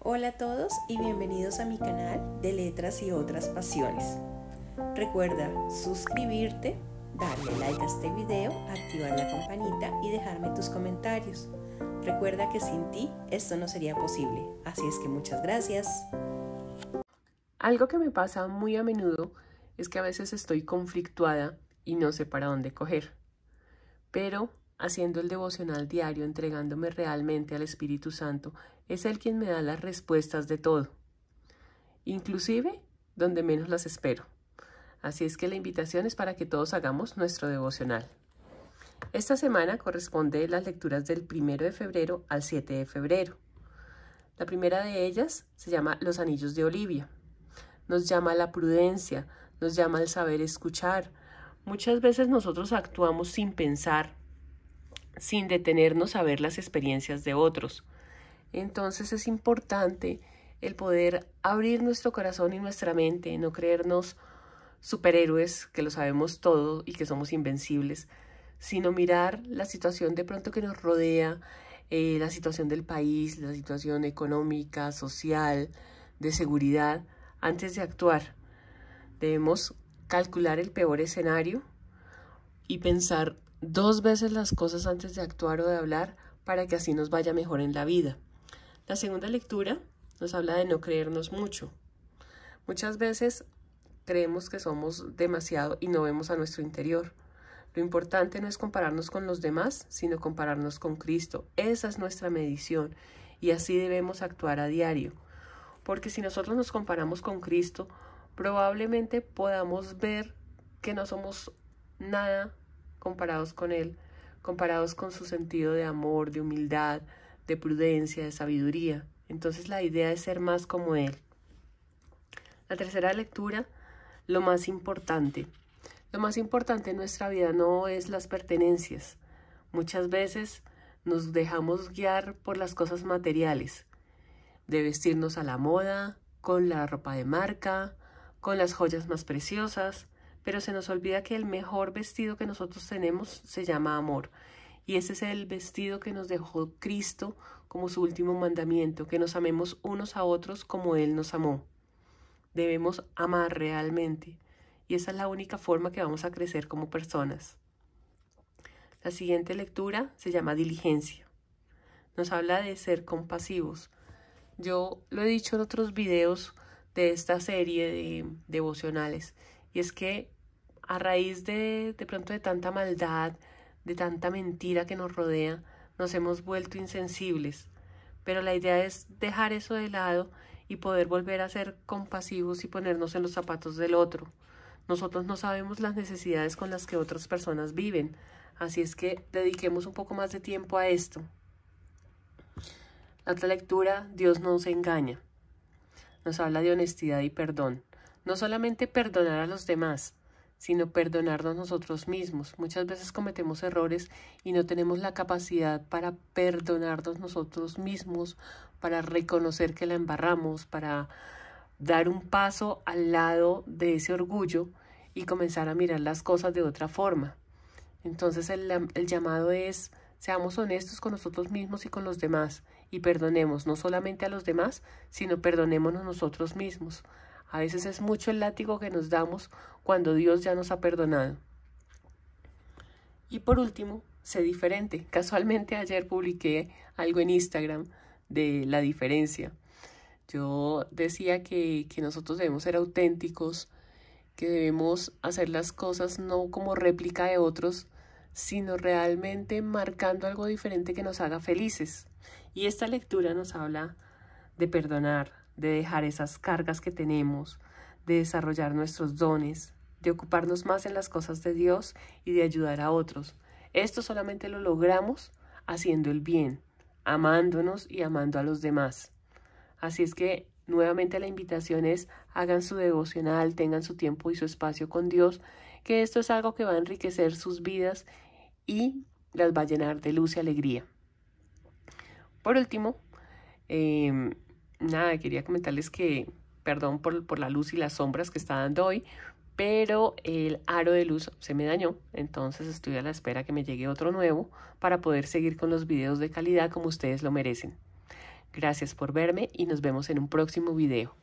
Hola a todos y bienvenidos a mi canal de Letras y otras Pasiones. Recuerda suscribirte, darle like a este video, activar la campanita y dejarme tus comentarios. Recuerda que sin ti esto no sería posible, así es que muchas gracias. Algo que me pasa muy a menudo es que a veces estoy conflictuada y no sé para dónde coger. Pero haciendo el devocional diario, entregándome realmente al Espíritu Santo, es el quien me da las respuestas de todo, inclusive donde menos las espero. Así es que la invitación es para que todos hagamos nuestro devocional. Esta semana corresponde las lecturas del 1 de febrero al 7 de febrero. La primera de ellas se llama Los Anillos de Olivia. Nos llama la prudencia, nos llama el saber escuchar. Muchas veces nosotros actuamos sin pensar, sin detenernos a ver las experiencias de otros. Entonces es importante el poder abrir nuestro corazón y nuestra mente, no creernos superhéroes que lo sabemos todo y que somos invencibles, sino mirar la situación de pronto que nos rodea, eh, la situación del país, la situación económica, social, de seguridad, antes de actuar. Debemos calcular el peor escenario y pensar dos veces las cosas antes de actuar o de hablar para que así nos vaya mejor en la vida. La segunda lectura nos habla de no creernos mucho. Muchas veces creemos que somos demasiado y no vemos a nuestro interior. Lo importante no es compararnos con los demás, sino compararnos con Cristo. Esa es nuestra medición y así debemos actuar a diario. Porque si nosotros nos comparamos con Cristo, probablemente podamos ver que no somos nada comparados con Él, comparados con su sentido de amor, de humildad, de prudencia, de sabiduría. Entonces la idea es ser más como Él. La tercera lectura, lo más importante. Lo más importante en nuestra vida no es las pertenencias. Muchas veces nos dejamos guiar por las cosas materiales, de vestirnos a la moda, con la ropa de marca, con las joyas más preciosas, pero se nos olvida que el mejor vestido que nosotros tenemos se llama amor. Y ese es el vestido que nos dejó Cristo como su último mandamiento, que nos amemos unos a otros como Él nos amó. Debemos amar realmente. Y esa es la única forma que vamos a crecer como personas. La siguiente lectura se llama Diligencia. Nos habla de ser compasivos. Yo lo he dicho en otros videos de esta serie de devocionales, y es que a raíz de de pronto de tanta maldad, de tanta mentira que nos rodea, nos hemos vuelto insensibles. Pero la idea es dejar eso de lado y poder volver a ser compasivos y ponernos en los zapatos del otro. Nosotros no sabemos las necesidades con las que otras personas viven, así es que dediquemos un poco más de tiempo a esto. La otra lectura, Dios no nos engaña. Nos habla de honestidad y perdón. No solamente perdonar a los demás, sino perdonarnos nosotros mismos. Muchas veces cometemos errores y no tenemos la capacidad para perdonarnos nosotros mismos, para reconocer que la embarramos, para dar un paso al lado de ese orgullo y comenzar a mirar las cosas de otra forma. Entonces el, el llamado es, seamos honestos con nosotros mismos y con los demás y perdonemos no solamente a los demás, sino perdonémonos nosotros mismos a veces es mucho el látigo que nos damos cuando Dios ya nos ha perdonado. Y por último, sé diferente. Casualmente ayer publiqué algo en Instagram de la diferencia. Yo decía que, que nosotros debemos ser auténticos, que debemos hacer las cosas no como réplica de otros, sino realmente marcando algo diferente que nos haga felices. Y esta lectura nos habla de perdonar, de dejar esas cargas que tenemos, de desarrollar nuestros dones, de ocuparnos más en las cosas de Dios y de ayudar a otros. Esto solamente lo logramos haciendo el bien, amándonos y amando a los demás. Así es que nuevamente la invitación es hagan su devocional, tengan su tiempo y su espacio con Dios, que esto es algo que va a enriquecer sus vidas y las va a llenar de luz y alegría. Por último, eh, nada, quería comentarles que, perdón por, la luz y las sombras que está dando hoy, pero el aro de luz se me dañó, entonces estoy a la espera que me llegue otro nuevo para poder seguir con los videos de calidad como ustedes lo merecen. Gracias por verme y nos vemos en un próximo video.